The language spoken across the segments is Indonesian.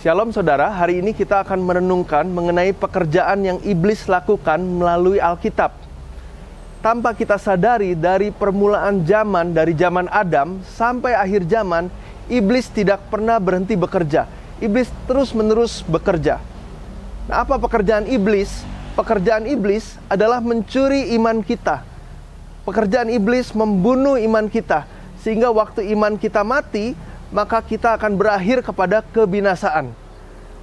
Shalom saudara, hari ini kita akan merenungkan mengenai pekerjaan yang iblis lakukan melalui Alkitab. Tanpa kita sadari dari permulaan zaman, dari zaman Adam sampai akhir zaman, iblis tidak pernah berhenti bekerja. Iblis terus-menerus bekerja. Nah, apa pekerjaan iblis? Pekerjaan iblis adalah mencuri iman kita. Pekerjaan iblis membunuh iman kita sehingga waktu iman kita mati, maka kita akan berakhir kepada kebinasaan.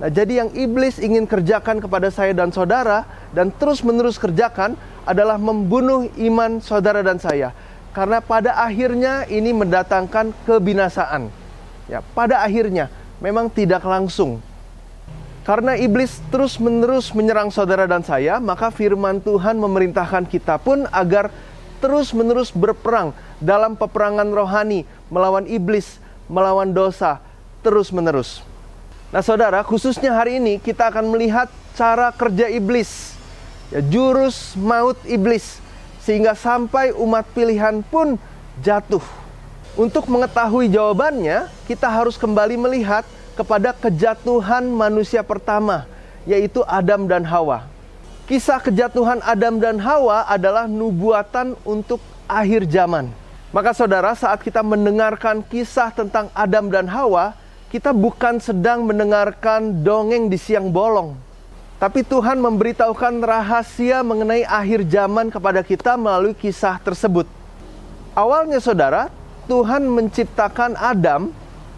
Nah, jadi yang iblis ingin kerjakan kepada saya dan saudara dan terus-menerus kerjakan adalah membunuh iman saudara dan saya. Karena pada akhirnya ini mendatangkan kebinasaan. Ya, pada akhirnya memang tidak langsung. Karena iblis terus-menerus menyerang saudara dan saya, maka firman Tuhan memerintahkan kita pun agar terus-menerus berperang dalam peperangan rohani melawan iblis melawan dosa terus-menerus. Nah, saudara, khususnya hari ini kita akan melihat cara kerja iblis, ya, jurus maut iblis, sehingga sampai umat pilihan pun jatuh. Untuk mengetahui jawabannya, kita harus kembali melihat kepada kejatuhan manusia pertama, yaitu Adam dan Hawa. Kisah kejatuhan Adam dan Hawa adalah nubuatan untuk akhir zaman. Maka saudara, saat kita mendengarkan kisah tentang Adam dan Hawa, kita bukan sedang mendengarkan dongeng di siang bolong. Tapi Tuhan memberitahukan rahasia mengenai akhir zaman kepada kita melalui kisah tersebut. Awalnya saudara, Tuhan menciptakan Adam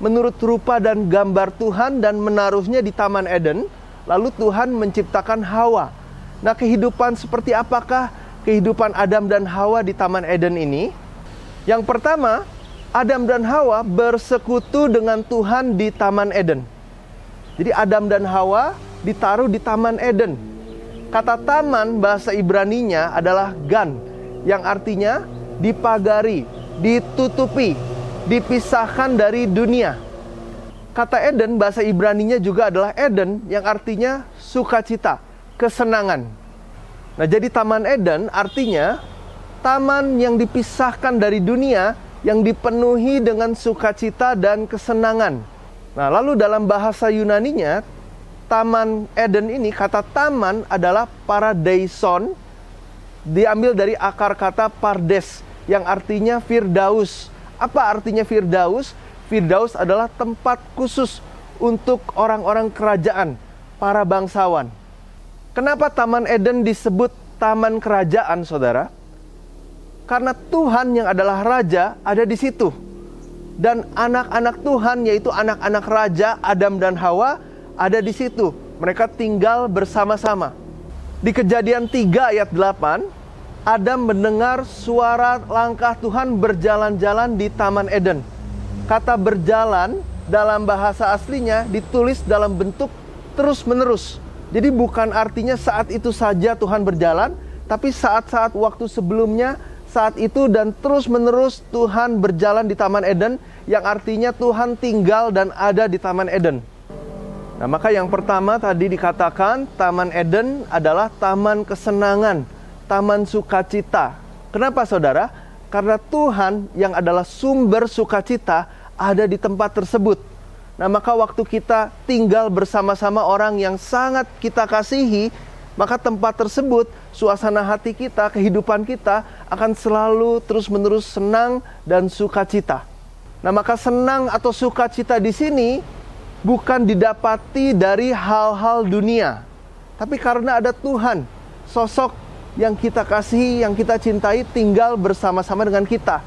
menurut rupa dan gambar Tuhan dan menaruhnya di Taman Eden. Lalu Tuhan menciptakan Hawa. Nah kehidupan seperti apakah kehidupan Adam dan Hawa di Taman Eden ini? Yang pertama, Adam dan Hawa bersekutu dengan Tuhan di Taman Eden. Jadi Adam dan Hawa ditaruh di Taman Eden. Kata taman bahasa Ibraninya adalah gan yang artinya dipagari, ditutupi, dipisahkan dari dunia. Kata Eden bahasa Ibraninya juga adalah Eden yang artinya sukacita, kesenangan. Nah, jadi Taman Eden artinya taman yang dipisahkan dari dunia yang dipenuhi dengan sukacita dan kesenangan. Nah, lalu dalam bahasa Yunani nya, Taman Eden ini kata taman adalah paradaison diambil dari akar kata pardes yang artinya firdaus. Apa artinya firdaus? Firdaus adalah tempat khusus untuk orang-orang kerajaan, para bangsawan. Kenapa Taman Eden disebut taman kerajaan, Saudara? Karena Tuhan yang adalah raja ada di situ. Dan anak-anak Tuhan yaitu anak-anak raja Adam dan Hawa ada di situ. Mereka tinggal bersama-sama. Di Kejadian 3 ayat 8, Adam mendengar suara langkah Tuhan berjalan-jalan di Taman Eden. Kata berjalan dalam bahasa aslinya ditulis dalam bentuk terus-menerus. Jadi bukan artinya saat itu saja Tuhan berjalan, tapi saat-saat waktu sebelumnya saat itu dan terus-menerus Tuhan berjalan di Taman Eden yang artinya Tuhan tinggal dan ada di Taman Eden. Nah, maka yang pertama tadi dikatakan Taman Eden adalah taman kesenangan, taman sukacita. Kenapa Saudara? Karena Tuhan yang adalah sumber sukacita ada di tempat tersebut. Nah, maka waktu kita tinggal bersama-sama orang yang sangat kita kasihi, maka tempat tersebut suasana hati kita, kehidupan kita akan selalu terus-menerus senang dan sukacita. Nah, maka senang atau sukacita di sini bukan didapati dari hal-hal dunia, tapi karena ada Tuhan, sosok yang kita kasihi, yang kita cintai tinggal bersama-sama dengan kita.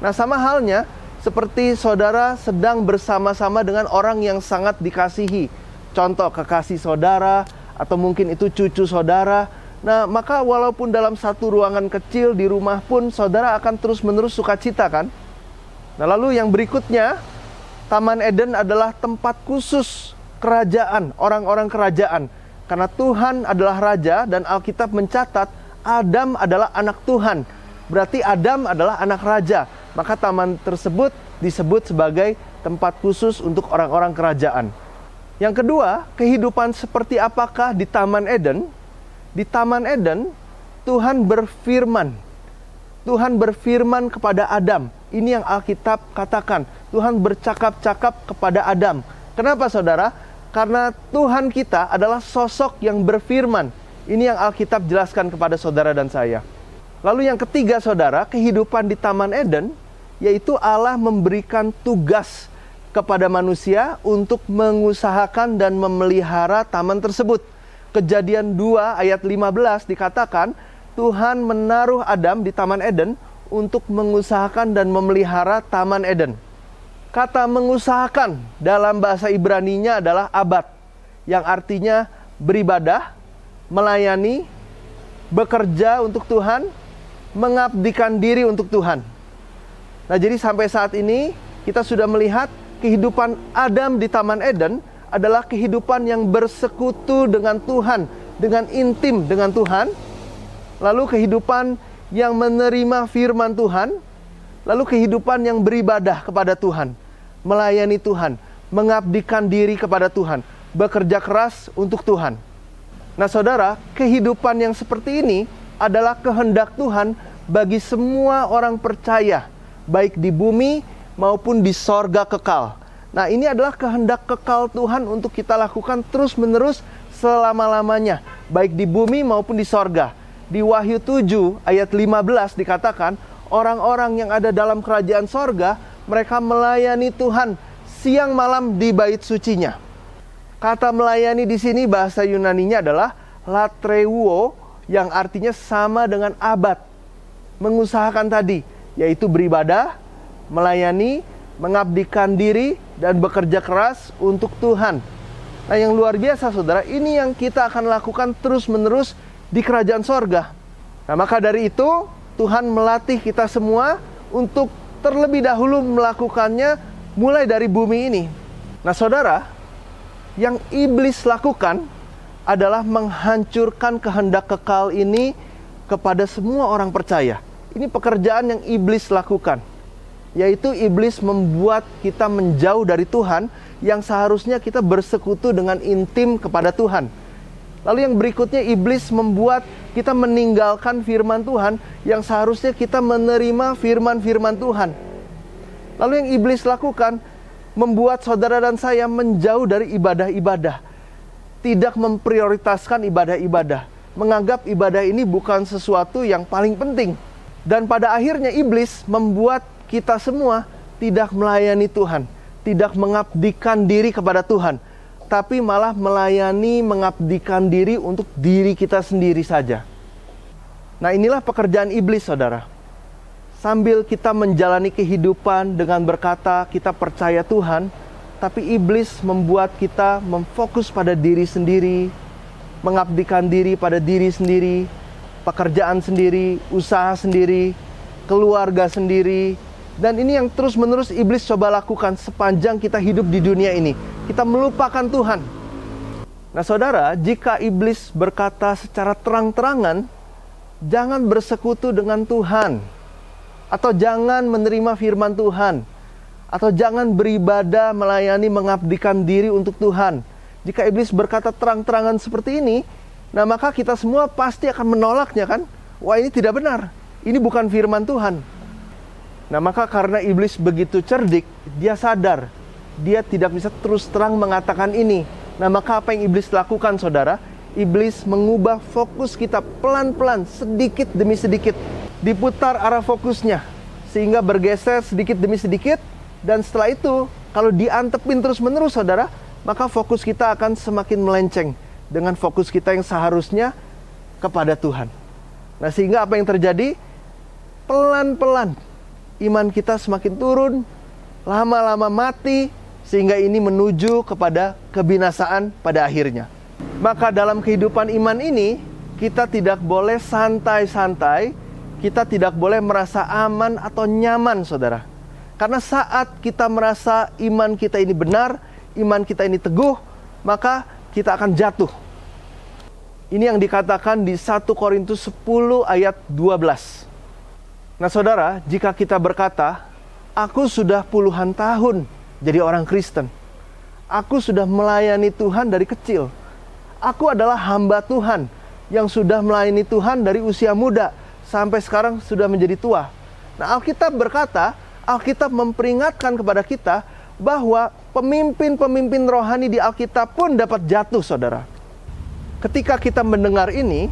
Nah, sama halnya seperti saudara sedang bersama-sama dengan orang yang sangat dikasihi. Contoh kekasih saudara atau mungkin itu cucu saudara Nah, maka walaupun dalam satu ruangan kecil di rumah pun saudara akan terus-menerus sukacita kan? Nah, lalu yang berikutnya, Taman Eden adalah tempat khusus kerajaan, orang-orang kerajaan. Karena Tuhan adalah raja dan Alkitab mencatat Adam adalah anak Tuhan. Berarti Adam adalah anak raja. Maka taman tersebut disebut sebagai tempat khusus untuk orang-orang kerajaan. Yang kedua, kehidupan seperti apakah di Taman Eden? Di Taman Eden, Tuhan berfirman. Tuhan berfirman kepada Adam. Ini yang Alkitab katakan. Tuhan bercakap-cakap kepada Adam. Kenapa saudara? Karena Tuhan kita adalah sosok yang berfirman. Ini yang Alkitab jelaskan kepada saudara dan saya. Lalu yang ketiga saudara, kehidupan di Taman Eden, yaitu Allah memberikan tugas kepada manusia untuk mengusahakan dan memelihara taman tersebut. Kejadian 2 ayat 15 dikatakan Tuhan menaruh Adam di Taman Eden untuk mengusahakan dan memelihara Taman Eden. Kata mengusahakan dalam bahasa Ibrani-nya adalah abad yang artinya beribadah, melayani, bekerja untuk Tuhan, mengabdikan diri untuk Tuhan. Nah, jadi sampai saat ini kita sudah melihat kehidupan Adam di Taman Eden adalah kehidupan yang bersekutu dengan Tuhan, dengan intim dengan Tuhan. Lalu kehidupan yang menerima firman Tuhan, lalu kehidupan yang beribadah kepada Tuhan, melayani Tuhan, mengabdikan diri kepada Tuhan, bekerja keras untuk Tuhan. Nah, saudara, kehidupan yang seperti ini adalah kehendak Tuhan bagi semua orang percaya, baik di bumi maupun di sorga kekal. Nah, ini adalah kehendak kekal Tuhan untuk kita lakukan terus-menerus selama-lamanya, baik di bumi maupun di sorga. Di Wahyu 7 ayat 15 dikatakan, orang-orang yang ada dalam kerajaan sorga, mereka melayani Tuhan siang malam di bait sucinya. Kata melayani di sini bahasa Yunaninya adalah latreuo yang artinya sama dengan abad. Mengusahakan tadi, yaitu beribadah, melayani, mengabdikan diri, dan bekerja keras untuk Tuhan. Nah, yang luar biasa, saudara, ini yang kita akan lakukan terus-menerus di kerajaan sorga. Nah, maka dari itu, Tuhan melatih kita semua untuk terlebih dahulu melakukannya mulai dari bumi ini. Nah, saudara, yang iblis lakukan adalah menghancurkan kehendak kekal ini kepada semua orang percaya. Ini pekerjaan yang iblis lakukan yaitu iblis membuat kita menjauh dari Tuhan yang seharusnya kita bersekutu dengan intim kepada Tuhan. Lalu yang berikutnya iblis membuat kita meninggalkan firman Tuhan yang seharusnya kita menerima firman-firman Tuhan. Lalu yang iblis lakukan membuat saudara dan saya menjauh dari ibadah-ibadah. Tidak memprioritaskan ibadah-ibadah. Menganggap ibadah ini bukan sesuatu yang paling penting. Dan pada akhirnya iblis membuat kita semua tidak melayani Tuhan, tidak mengabdikan diri kepada Tuhan, tapi malah melayani mengabdikan diri untuk diri kita sendiri saja. Nah, inilah pekerjaan iblis, saudara. Sambil kita menjalani kehidupan dengan berkata kita percaya Tuhan, tapi iblis membuat kita memfokus pada diri sendiri, mengabdikan diri pada diri sendiri, pekerjaan sendiri, usaha sendiri, keluarga sendiri, dan ini yang terus-menerus iblis coba lakukan sepanjang kita hidup di dunia ini. Kita melupakan Tuhan. Nah, Saudara, jika iblis berkata secara terang-terangan, jangan bersekutu dengan Tuhan atau jangan menerima firman Tuhan atau jangan beribadah, melayani, mengabdikan diri untuk Tuhan. Jika iblis berkata terang-terangan seperti ini, nah maka kita semua pasti akan menolaknya kan? Wah, ini tidak benar. Ini bukan firman Tuhan. Nah, maka karena iblis begitu cerdik, dia sadar dia tidak bisa terus terang mengatakan ini. Nah, maka apa yang iblis lakukan, saudara? Iblis mengubah fokus kita pelan-pelan, sedikit demi sedikit, diputar arah fokusnya sehingga bergeser sedikit demi sedikit. Dan setelah itu, kalau diantepin terus-menerus, saudara, maka fokus kita akan semakin melenceng dengan fokus kita yang seharusnya kepada Tuhan. Nah, sehingga apa yang terjadi? Pelan-pelan iman kita semakin turun, lama-lama mati, sehingga ini menuju kepada kebinasaan pada akhirnya. Maka dalam kehidupan iman ini, kita tidak boleh santai-santai, kita tidak boleh merasa aman atau nyaman, saudara. Karena saat kita merasa iman kita ini benar, iman kita ini teguh, maka kita akan jatuh. Ini yang dikatakan di 1 Korintus 10 ayat 12. Nah saudara, jika kita berkata, aku sudah puluhan tahun jadi orang Kristen. Aku sudah melayani Tuhan dari kecil. Aku adalah hamba Tuhan yang sudah melayani Tuhan dari usia muda sampai sekarang sudah menjadi tua. Nah Alkitab berkata, Alkitab memperingatkan kepada kita bahwa pemimpin-pemimpin rohani di Alkitab pun dapat jatuh saudara. Ketika kita mendengar ini,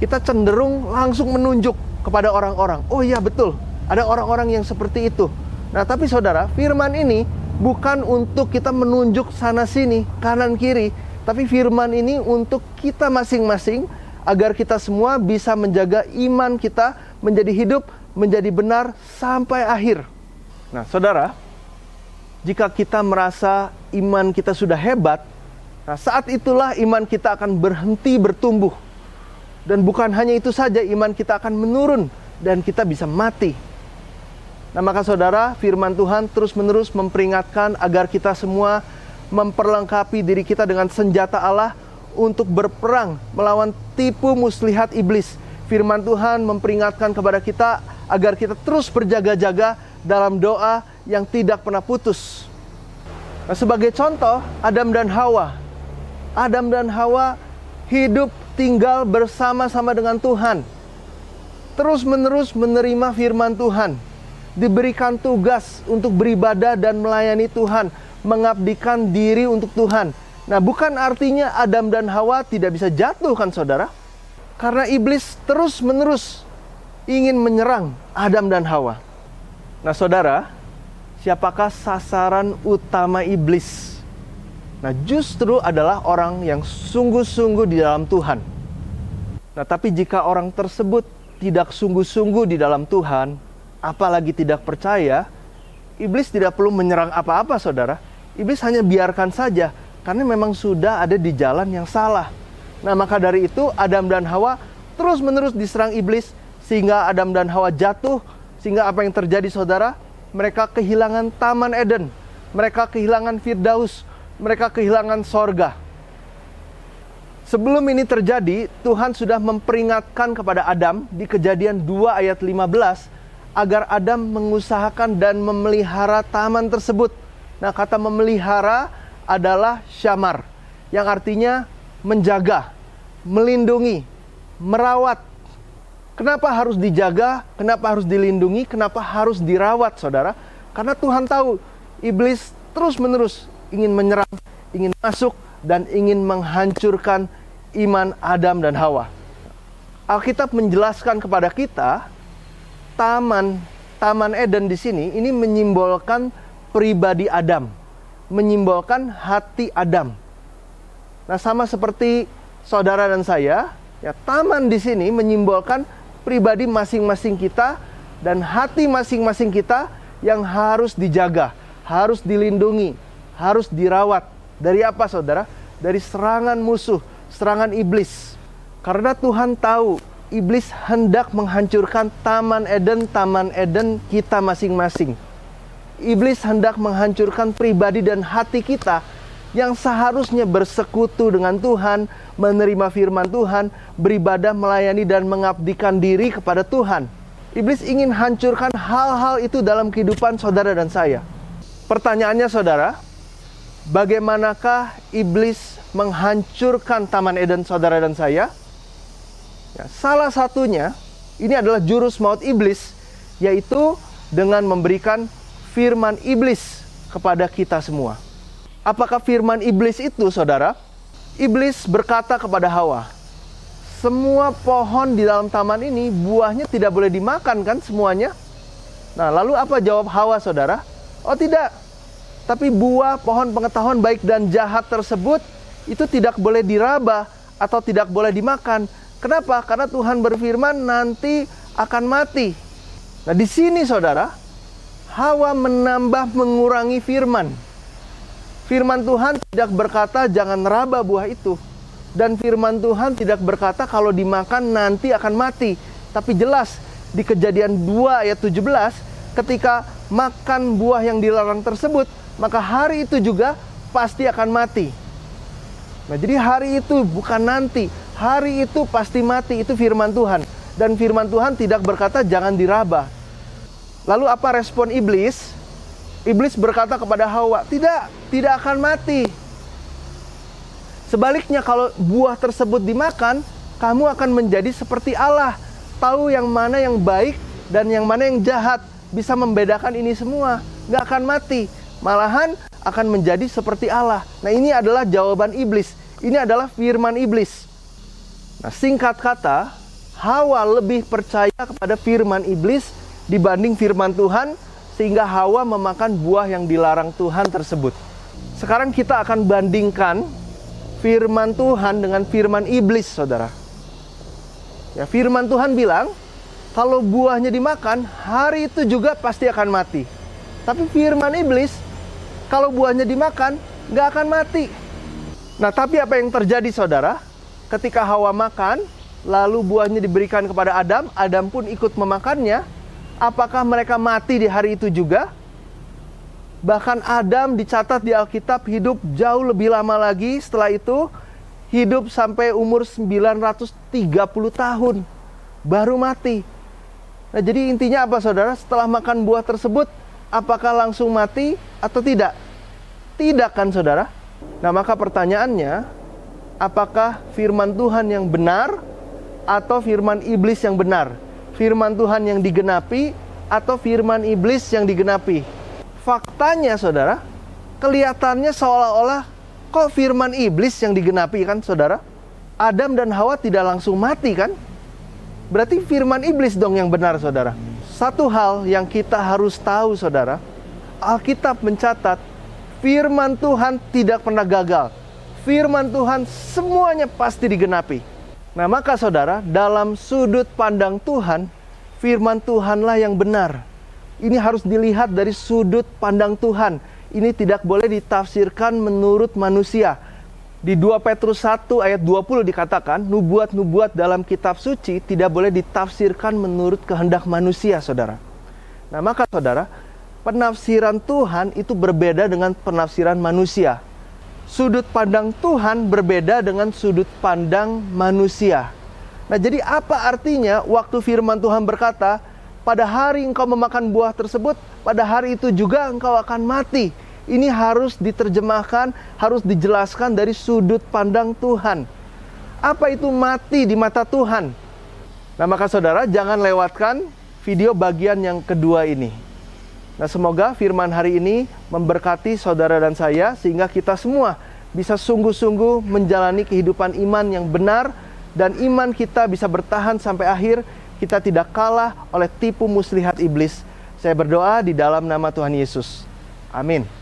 kita cenderung langsung menunjuk kepada orang-orang. Oh iya betul, ada orang-orang yang seperti itu. Nah, tapi saudara, firman ini bukan untuk kita menunjuk sana sini, kanan kiri, tapi firman ini untuk kita masing-masing agar kita semua bisa menjaga iman kita menjadi hidup, menjadi benar sampai akhir. Nah, saudara, jika kita merasa iman kita sudah hebat, nah saat itulah iman kita akan berhenti bertumbuh. Dan bukan hanya itu saja, iman kita akan menurun dan kita bisa mati. Nah, maka saudara, firman Tuhan terus-menerus memperingatkan agar kita semua memperlengkapi diri kita dengan senjata Allah untuk berperang melawan tipu muslihat iblis. Firman Tuhan memperingatkan kepada kita agar kita terus berjaga-jaga dalam doa yang tidak pernah putus. Nah, sebagai contoh, Adam dan Hawa. Adam dan Hawa hidup tinggal bersama-sama dengan Tuhan. Terus-menerus menerima firman Tuhan. Diberikan tugas untuk beribadah dan melayani Tuhan, mengabdikan diri untuk Tuhan. Nah, bukan artinya Adam dan Hawa tidak bisa jatuh kan Saudara? Karena iblis terus-menerus ingin menyerang Adam dan Hawa. Nah, Saudara, siapakah sasaran utama iblis? Nah, justru adalah orang yang sungguh-sungguh di dalam Tuhan. Nah, tapi jika orang tersebut tidak sungguh-sungguh di dalam Tuhan, apalagi tidak percaya, iblis tidak perlu menyerang apa-apa, saudara. Iblis hanya biarkan saja, karena memang sudah ada di jalan yang salah. Nah, maka dari itu Adam dan Hawa terus-menerus diserang iblis, sehingga Adam dan Hawa jatuh, sehingga apa yang terjadi, saudara? Mereka kehilangan Taman Eden, mereka kehilangan Firdaus, mereka kehilangan sorga. Sebelum ini terjadi, Tuhan sudah memperingatkan kepada Adam di kejadian 2 ayat 15 agar Adam mengusahakan dan memelihara taman tersebut. Nah kata memelihara adalah syamar yang artinya menjaga, melindungi, merawat. Kenapa harus dijaga, kenapa harus dilindungi, kenapa harus dirawat saudara? Karena Tuhan tahu iblis terus menerus ingin menyerang, ingin masuk, dan ingin menghancurkan iman Adam dan Hawa. Alkitab menjelaskan kepada kita taman Taman Eden di sini ini menyimbolkan pribadi Adam, menyimbolkan hati Adam. Nah, sama seperti saudara dan saya, ya taman di sini menyimbolkan pribadi masing-masing kita dan hati masing-masing kita yang harus dijaga, harus dilindungi, harus dirawat. Dari apa saudara? Dari serangan musuh, serangan iblis. Karena Tuhan tahu iblis hendak menghancurkan taman Eden, taman Eden kita masing-masing. Iblis hendak menghancurkan pribadi dan hati kita yang seharusnya bersekutu dengan Tuhan, menerima firman Tuhan, beribadah melayani dan mengabdikan diri kepada Tuhan. Iblis ingin hancurkan hal-hal itu dalam kehidupan saudara dan saya. Pertanyaannya saudara, bagaimanakah iblis menghancurkan Taman Eden saudara dan saya? Ya, salah satunya ini adalah jurus maut iblis yaitu dengan memberikan firman iblis kepada kita semua. Apakah firman iblis itu saudara? Iblis berkata kepada Hawa, "Semua pohon di dalam taman ini buahnya tidak boleh dimakan kan semuanya?" Nah, lalu apa jawab Hawa saudara? Oh tidak, tapi buah pohon pengetahuan baik dan jahat tersebut itu tidak boleh diraba atau tidak boleh dimakan. Kenapa? Karena Tuhan berfirman nanti akan mati. Nah, di sini Saudara, Hawa menambah mengurangi firman. Firman Tuhan tidak berkata jangan raba buah itu. Dan firman Tuhan tidak berkata kalau dimakan nanti akan mati. Tapi jelas di kejadian 2 ayat 17 ketika makan buah yang dilarang tersebut maka hari itu juga pasti akan mati. Nah, jadi hari itu bukan nanti. Hari itu pasti mati, itu firman Tuhan. Dan firman Tuhan tidak berkata jangan diraba. Lalu apa respon iblis? Iblis berkata kepada Hawa, "Tidak, tidak akan mati." Sebaliknya kalau buah tersebut dimakan, kamu akan menjadi seperti Allah, tahu yang mana yang baik dan yang mana yang jahat, bisa membedakan ini semua, nggak akan mati malahan akan menjadi seperti Allah. Nah, ini adalah jawaban iblis. Ini adalah firman iblis. Nah, singkat kata, Hawa lebih percaya kepada firman iblis dibanding firman Tuhan sehingga Hawa memakan buah yang dilarang Tuhan tersebut. Sekarang kita akan bandingkan firman Tuhan dengan firman iblis, Saudara. Ya, firman Tuhan bilang, kalau buahnya dimakan, hari itu juga pasti akan mati. Tapi firman iblis kalau buahnya dimakan, nggak akan mati. Nah, tapi apa yang terjadi, saudara? Ketika Hawa makan, lalu buahnya diberikan kepada Adam, Adam pun ikut memakannya. Apakah mereka mati di hari itu juga? Bahkan Adam dicatat di Alkitab hidup jauh lebih lama lagi setelah itu hidup sampai umur 930 tahun baru mati. Nah, jadi intinya apa Saudara? Setelah makan buah tersebut, apakah langsung mati atau tidak? Tidak kan saudara? Nah maka pertanyaannya, apakah firman Tuhan yang benar atau firman iblis yang benar? Firman Tuhan yang digenapi atau firman iblis yang digenapi? Faktanya saudara, kelihatannya seolah-olah kok firman iblis yang digenapi kan saudara? Adam dan Hawa tidak langsung mati kan? Berarti firman iblis dong yang benar, saudara. Satu hal yang kita harus tahu, saudara, Alkitab mencatat firman Tuhan tidak pernah gagal. Firman Tuhan semuanya pasti digenapi. Nah, maka saudara, dalam sudut pandang Tuhan, firman Tuhanlah yang benar. Ini harus dilihat dari sudut pandang Tuhan. Ini tidak boleh ditafsirkan menurut manusia di 2 Petrus 1 ayat 20 dikatakan, nubuat-nubuat dalam kitab suci tidak boleh ditafsirkan menurut kehendak manusia, saudara. Nah, maka saudara, penafsiran Tuhan itu berbeda dengan penafsiran manusia. Sudut pandang Tuhan berbeda dengan sudut pandang manusia. Nah, jadi apa artinya waktu firman Tuhan berkata, "Pada hari engkau memakan buah tersebut, pada hari itu juga engkau akan mati." ini harus diterjemahkan, harus dijelaskan dari sudut pandang Tuhan. Apa itu mati di mata Tuhan? Nah, maka saudara jangan lewatkan video bagian yang kedua ini. Nah, semoga firman hari ini memberkati saudara dan saya sehingga kita semua bisa sungguh-sungguh menjalani kehidupan iman yang benar dan iman kita bisa bertahan sampai akhir, kita tidak kalah oleh tipu muslihat iblis. Saya berdoa di dalam nama Tuhan Yesus. Amin.